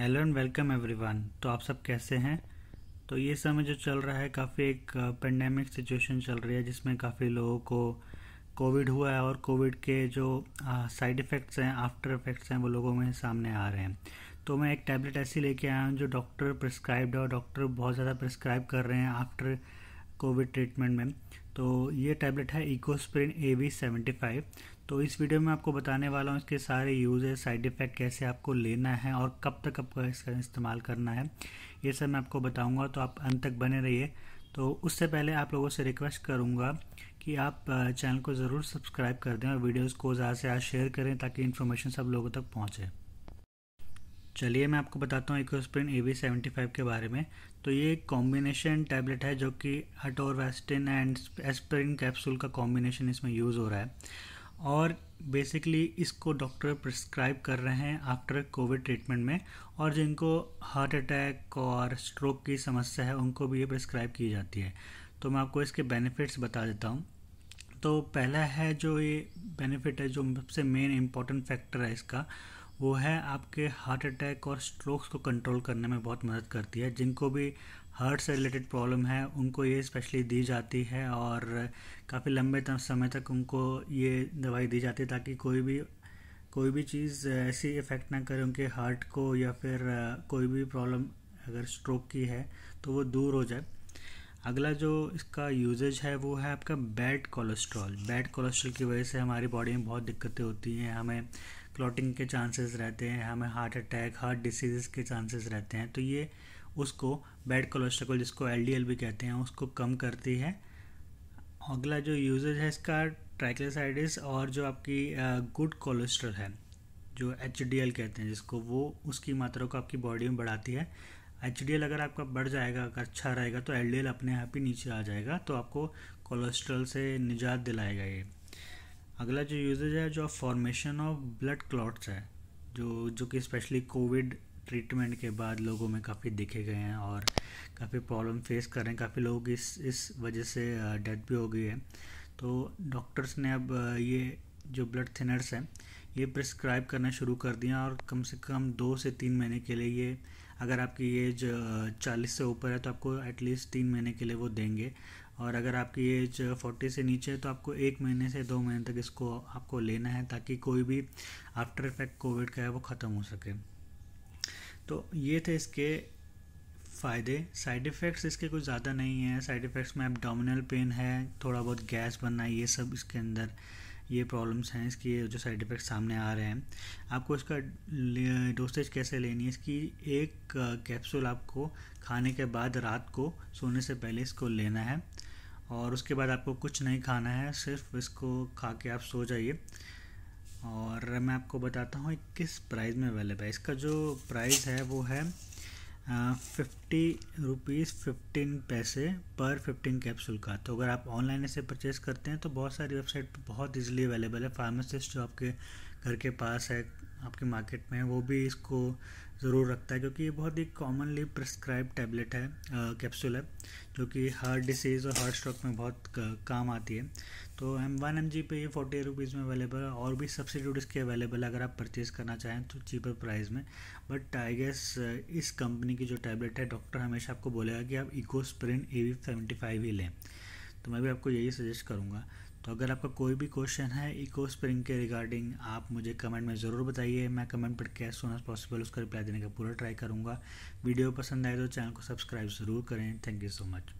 hello and welcome everyone तो आप सब कैसे हैं तो ये समय जो चल रहा है काफ़ी एक पेंडेमिक सिचुएशन चल रही है जिसमें काफ़ी लोगों को कोविड हुआ है और कोविड के जो साइड इफ़ेक्ट्स हैं आफ्टर इफ़ेक्ट्स हैं वो लोगों में सामने आ रहे हैं तो मैं एक टैबलेट ऐसी लेके आया हूँ जो डॉक्टर प्रिस्क्राइब्ड है और डॉक्टर बहुत ज़्यादा प्रिस्क्राइब कर रहे हैं आफ्टर कोविड ट्रीटमेंट में तो ये टैबलेट है Ecosprin A V seventy five तो इस वीडियो में आपको बताने वाला हूँ इसके सारे यूज़ है साइड इफ़ेक्ट कैसे आपको लेना है और कब तक आपको इसका इस्तेमाल करना है ये सब मैं आपको बताऊँगा तो आप अंत तक बने रहिए तो उससे पहले आप लोगों से रिक्वेस्ट करूँगा कि आप चैनल को ज़रूर सब्सक्राइब कर दें और वीडियोज़ को ज़्यादा से ज़्यादा शेयर करें ताकि इन्फॉर्मेशन सब लोगों तक पहुँचे चलिए मैं आपको बताता हूँ Ecosprin A V seventy five के बारे में तो ये एक कॉम्बिनेशन टैबलेट है जो कि अटोरवेस्टिन एंड एस्प्रिन कैप्सूल का कॉम्बिनेशन इसमें यूज़ हो रहा है और बेसिकली इसको डॉक्टर प्रिस्क्राइब कर रहे हैं आफ्टर कोविड ट्रीटमेंट में और जिनको हार्ट अटैक और स्ट्रोक की समस्या है उनको भी ये प्रिस्क्राइब की जाती है तो मैं आपको इसके बेनिफिट्स बता देता हूँ तो पहला है जो ये बेनिफिट है जो सबसे मेन इम्पॉर्टेंट फैक्टर है इसका वो है आपके हार्ट अटैक और स्ट्रोक्स को कंट्रोल करने में बहुत मदद करती है जिनको भी हार्ट से रिलेटेड प्रॉब्लम है उनको ये स्पेशली दी जाती है और काफ़ी लंबे समय तक उनको ये दवाई दी जाती है ताकि कोई भी कोई भी चीज़ ऐसी इफ़ेक्ट ना करे उनके हार्ट को या फिर कोई भी प्रॉब्लम अगर स्ट्रोक की है तो वो दूर हो जाए अगला जो इसका यूजेज है वो है आपका बैड कोलेस्ट्रॉल बैड कोलेस्ट्रॉल की वजह से हमारी बॉडी में बहुत दिक्कतें होती हैं हमें क्लॉटिंग के चांसेस रहते हैं हमें हार्ट अटैक हार्ट डिसीज़ के चांसेस रहते हैं तो ये उसको बैड कोलेस्ट्रॉल जिसको एल भी कहते हैं उसको कम करती है अगला जो यूजेज है इसका ट्राइक्लोसाइडिस और जो आपकी गुड कोलेस्ट्रॉल है जो एच कहते हैं जिसको वो उसकी मात्रा को आपकी बॉडी में बढ़ाती है एच अगर आपका बढ़ जाएगा अगर अच्छा रहेगा तो एल अपने आप हाँ ही नीचे आ जाएगा तो आपको कोलेस्ट्रॉल से निजात दिलाएगा ये अगला जो यूजेज है जो फॉर्मेशन ऑफ ब्लड क्लॉट्स है जो जो कि स्पेशली कोविड ट्रीटमेंट के बाद लोगों में काफ़ी दिखे गए हैं और काफ़ी प्रॉब्लम फेस कर रहे हैं काफ़ी लोगों की इस इस वजह से डेथ भी हो गई है तो डॉक्टर्स ने अब ये जो ब्लड थिनर्स हैं ये प्रिस्क्राइब करना शुरू कर दिया और कम से कम दो से तीन महीने के लिए ये अगर आपकी एज चालीस से ऊपर है तो आपको एटलीस्ट तीन महीने के लिए वो देंगे और अगर आपकी एज 40 से नीचे है तो आपको एक महीने से दो महीने तक इसको आपको लेना है ताकि कोई भी आफ्टर इफेक्ट कोविड का है वो ख़त्म हो सके तो ये थे इसके फ़ायदे साइड इफ़ेक्ट्स इसके कुछ ज़्यादा नहीं है साइड इफ़ेक्ट्स में एबडामिनल पेन है थोड़ा बहुत गैस बनना ये सब इसके अंदर ये प्रॉब्लम्स हैं इसकी जो साइड इफ़ेक्ट सामने आ रहे हैं आपको इसका डोसेज कैसे लेनी है इसकी एक कैप्सूल uh, आपको खाने के बाद रात को सोने से पहले इसको लेना है और उसके बाद आपको कुछ नहीं खाना है सिर्फ इसको खा के आप सो जाइए और मैं आपको बताता हूँ किस प्राइस में अवेलेबल है इसका जो प्राइस है वो है फिफ्टी रुपीज़ फिफ्टीन पैसे पर फिफ्टीन कैप्सूल का तो अगर आप ऑनलाइन इसे परचेस करते हैं तो बहुत सारी वेबसाइट बहुत इजीली अवेलेबल है फार्मासिस्ट जो आपके घर के पास है आपके मार्केट में है वो भी इसको ज़रूर रखता है क्योंकि ये बहुत ही कॉमनली प्रिस्क्राइब टैबलेट है कैप्सूल है जो कि हार्ट डिसीज़ और हार्ट स्ट्रोक में बहुत काम आती है तो एम वन एम जी पे ये फोर्टी रुपीज़ में अवेलेबल है और भी सब्सिट्यूट इसके अवेलेबल है अगर आप परचेज़ करना चाहें तो चीपर प्राइस में बट आई गेस इस कंपनी की जो टैबलेट है डॉक्टर हमेशा आपको बोलेगा कि आप Ecosprin A V seventy five ही लें तो मैं भी आपको यही सजेस्ट करूँगा तो अगर आपका कोई भी क्वेश्चन है इको स्प्रिंग के रिगार्डिंग आप मुझे कमेंट में ज़रूर बताइए मैं कमेंट पर कैसे होना पॉसिबल उसका रिप्लाई देने का पूरा ट्राई करूँगा वीडियो पसंद आए तो चैनल को सब्सक्राइब ज़रूर करें थैंक यू सो मच